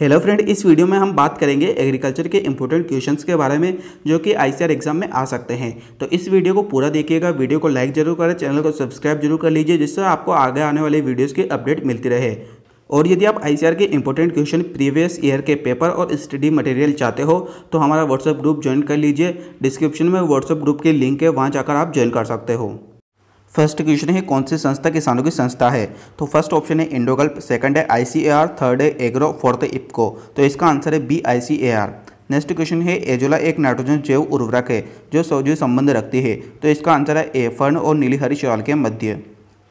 hello friend इस video में हम बात करेंगे एग्रीकल्चर के इंपॉर्टेंट क्वेश्चंस के बारे में जो कि आईसीआर एग्जाम में आ सकते हैं तो इस वीडियो को पूरा देखिएगा वीडियो को लाइक जरूर करें चैनल को सब्सक्राइब जरूर कर लीजिए जिससे आपको आगे आने वाले वीडियोस की अपडेट मिलती रहे और यदि आप आई के इंपॉर्टेंट क्वेश्चन प्रीवियस ईयर के पेपर और स्टडी मटेरियल चाहते हो तो हमारा व्हाट्सअप ग्रुप ज्वाइन कर लीजिए डिस्क्रिप्शन में व्हाट्सअप ग्रुप के लिंक है वहाँ जाकर आप ज्वाइन कर सकते हो फर्स्ट क्वेश्चन है कौन सी संस्था किसानों की संस्था है तो फर्स्ट ऑप्शन है इंडोगल्प सेकंड है आईसीएआर थर्ड है एग्रो फोर्थ है इपको तो इसका आंसर है बी आईसीएआर नेक्स्ट क्वेश्चन है एजोला एक नाइट्रोजन जैव उर्वरक है जो सौजीव संबंध रखती है तो इसका आंसर है ए फर्ण और नीलीहरी शॉल के मध्य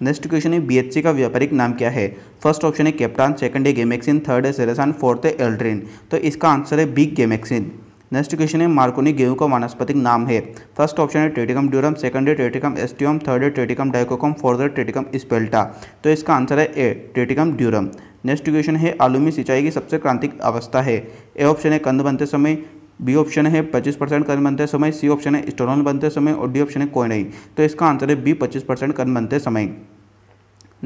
नेक्स्ट क्वेश्चन है बी का व्यापारिक नाम क्या है फर्स्ट ऑप्शन है कैप्टान सेकंड है गेमेक्सिन थर्ड है सेरेसान फोर्थ है एल्ड्रीन तो इसका आंसर है बी गेमेक्सिन नेक्स्ट क्वेश्चन है मार्कोनी गेहूं का वानस्पतिक नाम है फर्स्ट ऑप्शन है ट्रेटिकम ड्यूरम सेकंड है ट्रेटिकम एस्टियम थर्ड है ट्रेटिकम डाइकोकम फोर्थ है ट्रेटिकम स्पेल्टा तो इसका आंसर है A triticum durum next question है आलू में सिंचाई की सबसे क्रांतिक अवस्था है ए ऑप्शन है कंद बनते समय बी ऑप्शन है पच्चीस परसेंट कर्न बनते समय सी ऑप्शन है स्टोनल बनते समय और डी ऑप्शन है कोई नहीं तो इसका आंसर है बी पच्चीस परसेंट कर्न बनते समय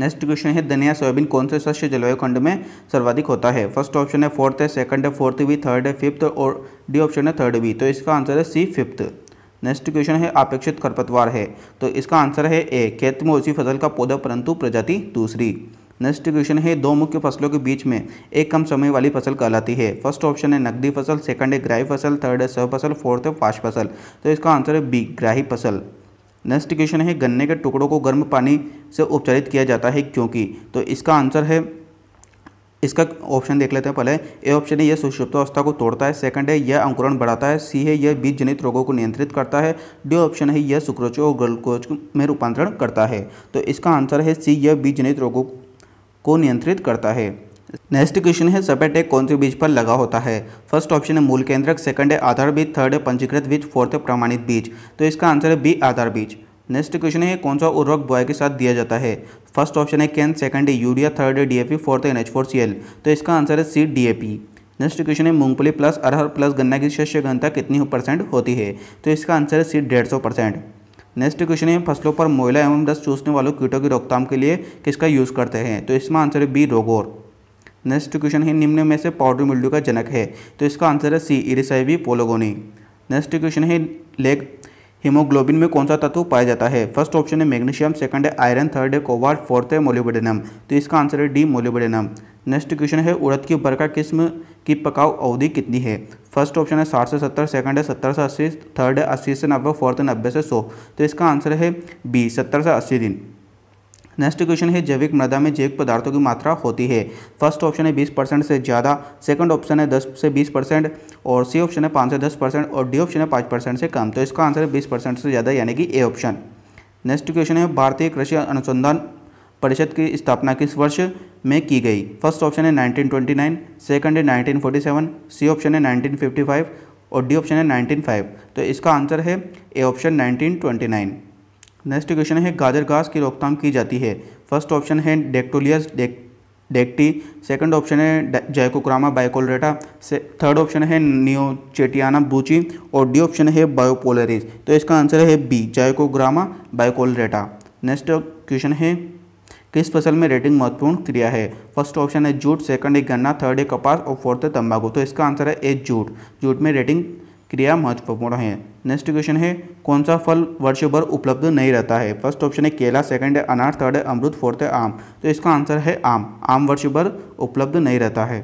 नेक्स्ट क्वेश्चन है धनिया सोयाबीन कौन से सस्य जलवायु खंड में सर्वाधिक होता है फर्स्ट ऑप्शन है फोर्थ है सेकंड है फोर्थ भी थर्ड है फिफ्थ और डी ऑप्शन है थर्ड भी तो इसका आंसर है सी फिफ्थ नेक्स्ट क्वेश्चन है अपेक्षित खरपतवार है तो इसका आंसर है ए खेत में उसी फसल का पौधा परंतु प्रजाति दूसरी नेक्स्ट क्वेश्चन है दो मुख्य फसलों के बीच में एक कम समय वाली फसल कहलाती है फर्स्ट ऑप्शन है नकदी फसल सेकंड है ग्राही फसल थर्ड है सह फसल फोर्थ है फास्ट फसल तो इसका आंसर है बी ग्राही फसल नेक्स्ट क्वेश्चन है गन्ने के टुकड़ों को गर्म पानी से उपचारित किया जाता है क्योंकि तो इसका आंसर है इसका ऑप्शन देख लेते हैं पहले ए ऑप्शन है यह सुषुप्त अवस्था को तोड़ता है सेकंड है यह अंकुरण बढ़ाता है सी है यह बीज जनित रोगों को नियंत्रित करता है डी ऑप्शन है यह सुक्रोच और ग्लूकोज में रूपांतरण करता है तो इसका आंसर है सी यह बीज जनित रोगों को नियंत्रित करता है नेक्स्ट क्वेश्चन है सपेट एक कौन से बीज पर लगा होता है फर्स्ट ऑप्शन है मूल केंद्रक सेकंड है आधार बीज थर्ड है पंजीकृत बीज फोर्थ है प्रमाणित बीज तो इसका आंसर है बी आधार बीज नेक्स्ट क्वेश्चन है कौन सा उर्वरक बॉय के साथ दिया जाता है फर्स्ट ऑप्शन है कैन सेकंड है यूरिया थर्ड है डीएपी फोर्थ है एन फोर सी एल तो इसका आंसर है सी डी नेक्स्ट क्वेश्चन है मूंगफली प्लस अरहर प्लस गन्ना की शस्य घनता कितनी परसेंट होती है तो इसका आंसर है सी डेढ़ सौ परसेंट नेक्स्ट क्वेश्चन है फसलों पर मोयला एवं रस चूसने वालों कीटों की रोकथाम के लिए किसका यूज़ करते हैं तो इसमें आंसर है बी रोगोर नेक्स्ट क्वेश्चन है निम्न में से पाउडर मिल्डू का जनक है तो इसका आंसर है सी इरिसाइवी पोलोगोनी नेक्स्ट क्वेश्चन है लेग हीमोग्लोबिन में कौन सा तत्व पाया जाता है फर्स्ट ऑप्शन है मैग्नीशियम सेकंड है आयरन थर्ड है कोबाल्ट फोर्थ है मोलिबेडेनम तो इसका आंसर है डी मोलिबेडेनम नेक्स्ट क्वेश्चन है उड़द की बरका का किस्म की पकाव अवधि कितनी है फर्स्ट ऑप्शन है साठ से सत्तर सेकंड है सत्तर से अस्सी थर्ड है अस्सी से नब्बे फोर्थ नब्बे से सौ तो इसका आंसर है बी सत्तर से अस्सी दिन नेक्स्ट क्वेश्चन है जैविक मृदा में जैविक पदार्थों की मात्रा होती है फर्स्ट ऑप्शन है बीस परसेंट से ज़्यादा सेकंड ऑप्शन है दस से बीस परसेंट और सी ऑप्शन है पाँच से दस परसेंट और डी ऑप्शन है पाँच परसेंट से कम तो इसका आंसर है बीस परसेंट से ज़्यादा यानी कि ए ऑप्शन नेक्स्ट क्वेश्चन है भारतीय कृषि अनुसंधान परिषद की स्थापना किस वर्ष में की गई फर्स्ट ऑप्शन है नाइनटीन सेकंड है नाइनटीन सी ऑप्शन है नाइनटीन और डी ऑप्शन है नाइनटीन तो इसका आंसर है A option nineteen next question है गाजर घास की रोकथाम की जाती है फर्स्ट ऑप्शन है डेक्टोलियस डेक डेक्टी सेकंड ऑप्शन है जैकोक्रामा बाइकोलरेटा थर्ड ऑप्शन है नियोचेटियाना बूची और डी ऑप्शन है बायोपोलरिस तो इसका आंसर है B zygogramma bicolorata next question है किस फसल में रेटिंग महत्वपूर्ण क्रिया है फर्स्ट ऑप्शन है जूट सेकंड है गन्ना थर्ड है कपास और फोर्थ है तंबाकू तो इसका आंसर है ए जूट जूट में रेटिंग क्रिया महत्वपूर्ण है नेक्स्ट क्वेश्चन है कौन सा फल वर्ष भर उपलब्ध नहीं रहता है फर्स्ट ऑप्शन है केला सेकंड है अनार थर्ड है अमरूद फोर्थ है आम तो इसका आंसर है आम आम वर्ष भर उपलब्ध नहीं रहता है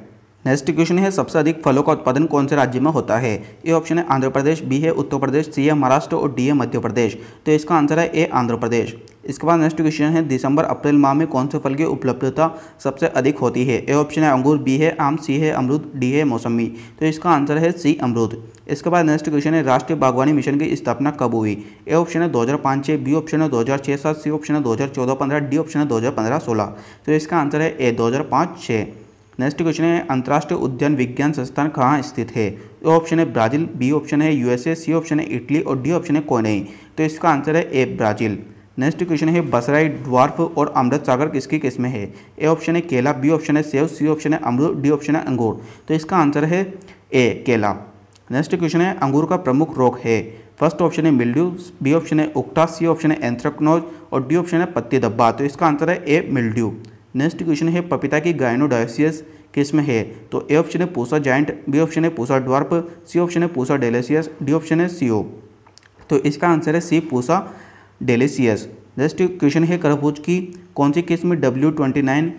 नेक्स्ट क्वेश्चन है सबसे अधिक फलों का उत्पादन कौन से राज्य में होता है ए ऑप्शन है आंध्र प्रदेश बी है उत्तर प्रदेश सी है महाराष्ट्र और डी है मध्य प्रदेश तो इसका आंसर है ए आंध्र प्रदेश इसके बाद नेक्स्ट क्वेश्चन है दिसंबर अप्रैल माह में कौन से फल की उपलब्धता सबसे अधिक होती है ए ऑप्शन है अंगूर बी है आम सी है अमरूद डी है मौसमी तो इसका आंसर है सी अमरूद इसके बाद नेक्स्ट क्वेश्चन है राष्ट्रीय बागवानी मिशन की स्थापना कब हुई ए ऑप्शन है दो हज़ार पाँच छः बी ऑप्शन है दो हज़ार छः सात सी ऑप्शन है दो हज़ार चौदह पंद्रह डी ऑप्शन है दो हज़ार पंद्रह सोलह तो इसका आंसर है ए दो हज़ार पाँच छः नेक्स्ट क्वेश्चन है अंतर्राष्ट्रीय उद्यान विज्ञान संस्थान कहाँ स्थित है ए ऑप्शन है ब्राजील बी ऑप्शन है यूएसए सी ऑप्शन है इटली और डी ऑप्शन है कोने तो इसका आंसर है ए ब्राजील नेक्स्ट क्वेश्चन है बसराई ड्वार्फ और अमृत सागर किसकी किस्म है ए ऑप्शन है केला बी ऑप्शन है सेव सी ऑप्शन है अमरूद डी ऑप्शन है अंगूर तो इसका आंसर है ए केला नेक्स्ट क्वेश्चन है अंगूर का प्रमुख रोग है फर्स्ट ऑप्शन है मिल्ड्यू बी ऑप्शन है उक्टा सी ऑप्शन है एंथ्रक्नोज और डी ऑप्शन है पत्ती दब्बा तो इसका आंसर है ए मिल्ड्यू नेक्स्ट क्वेश्चन है पपीता की गायनोडायसियस किस्म है तो ए ऑप्शन है पूसा जाइंट बी ऑप्शन है पूसा ड्वार्प सी ऑप्शन है पूसा डेलेसियस डी ऑप्शन है सीओ तो इसका आंसर है C Pusa delicious just question है करभुज की कौन सी किस्म डब्ल्यू ट्वेंटी नाइन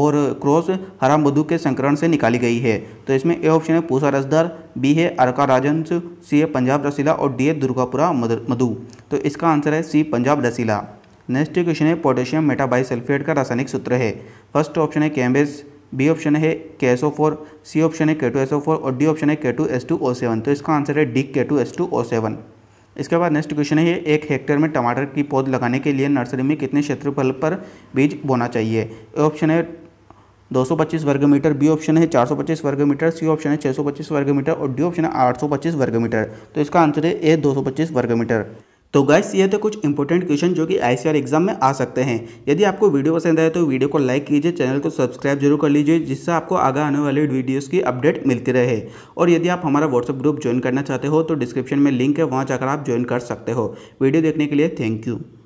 और क्रॉस हरा मधु के संकरण से निकाली गई है तो इसमें ए ऑप्शन है पूसा रसदार बी है अर्का राजंस सी है पंजाब रसीला और डी है दुर्गापुरा मधु तो इसका आंसर है C Punjab Rasila next question है पोटेशियम मेटाबाइसल्फेट का रासायनिक सूत्र है फर्स्ट ऑप्शन है कैम्बेस बी ऑप्शन है K S O four C option है K two S O four और डी ऑप्शन है K two S two O seven तो इसका आंसर है D K two S two O seven इसके बाद नेक्स्ट क्वेश्चन है ये एक हेक्टेयर में टमाटर की पौध लगाने के लिए नर्सरी में कितने क्षेत्रफल पर बीज बोना चाहिए ऑप्शन है 225 वर्ग मीटर बी ऑप्शन है 425 वर्ग मीटर सी ऑप्शन है 625 वर्ग मीटर और डी ऑप्शन है 825 वर्ग मीटर तो इसका आंसर है ए 225 वर्ग मीटर तो गैस ये थे कुछ इंपॉर्टेंट क्वेश्चन जो कि आई एग्जाम में आ सकते हैं यदि आपको वीडियो पसंद आए तो वीडियो को लाइक कीजिए चैनल को सब्सक्राइब जरूर कर लीजिए जिससे आपको आगे आने वाले वीडियोस की अपडेट मिलती रहे और यदि आप हमारा व्हाट्सअप ग्रुप ज्वाइन करना चाहते हो तो डिस्क्रिप्शन में लिंक है वहाँ जाकर आप ज्वाइन कर सकते हो वीडियो देखने के लिए थैंक यू